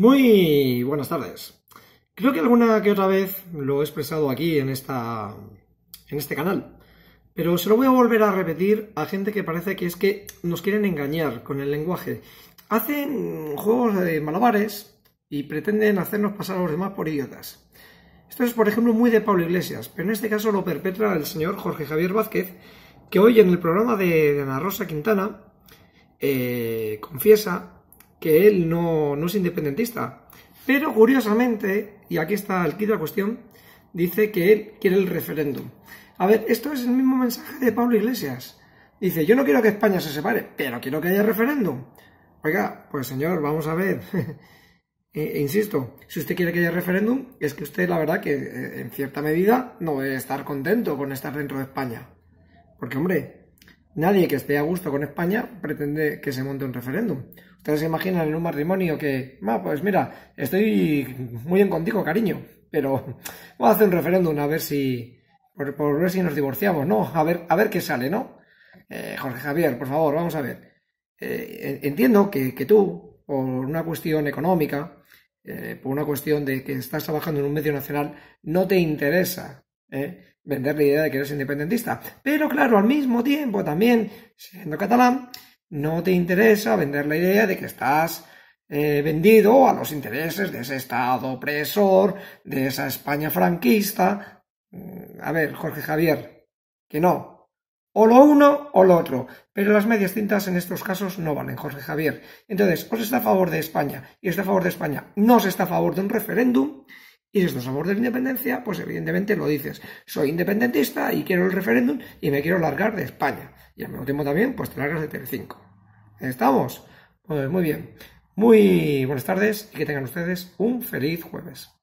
Muy buenas tardes. Creo que alguna que otra vez lo he expresado aquí en, esta, en este canal, pero se lo voy a volver a repetir a gente que parece que es que nos quieren engañar con el lenguaje. Hacen juegos de malabares y pretenden hacernos pasar a los demás por idiotas. Esto es, por ejemplo, muy de Pablo Iglesias, pero en este caso lo perpetra el señor Jorge Javier Vázquez, que hoy en el programa de, Ana Rosa Quintana eh, confiesa que él no, no es independentista. Pero curiosamente, y aquí está el kit de la cuestión, dice que él quiere el referéndum. A ver, esto es el mismo mensaje de Pablo Iglesias. Dice, yo no quiero que España se separe, pero quiero que haya referéndum. Oiga, pues señor, vamos a ver. E insisto, si usted quiere que haya referéndum, es que usted, la verdad, que eh, en cierta medida no debe estar contento con estar dentro de España. Porque, hombre, Nadie que esté a gusto con España pretende que se monte un referéndum. Ustedes se imaginan en un matrimonio que, pues mira, estoy muy bien contigo, cariño, pero voy a hacer un referéndum a ver si, por, ver si nos divorciamos, ¿no? A ver, a ver qué sale, ¿no? Eh, Jorge Javier, por favor, vamos a ver. Eh, entiendo que, tú, por una cuestión económica, eh, por una cuestión de que estás trabajando en un medio nacional, no te interesa ¿eh? vender la idea de que eres independentista. Pero claro, al mismo tiempo también, siendo catalán, no te interesa vender la idea de que estás eh, vendido a los intereses de ese Estado opresor, de esa España franquista. Mm, a ver, Jorge Javier, que no. O lo uno o lo otro. Pero las medias tintas en estos casos no valen, Jorge Javier. Entonces, os está a favor de España y está a favor de España. No se está a favor de un referéndum y los a de la independencia, pues evidentemente lo dices, soy independentista y quiero el referéndum y me quiero largar de España. Y al mismo tiempo también, pues te largas de Telecinco. ¿Estamos? Pues muy bien. Muy buenas tardes y que tengan ustedes un feliz jueves.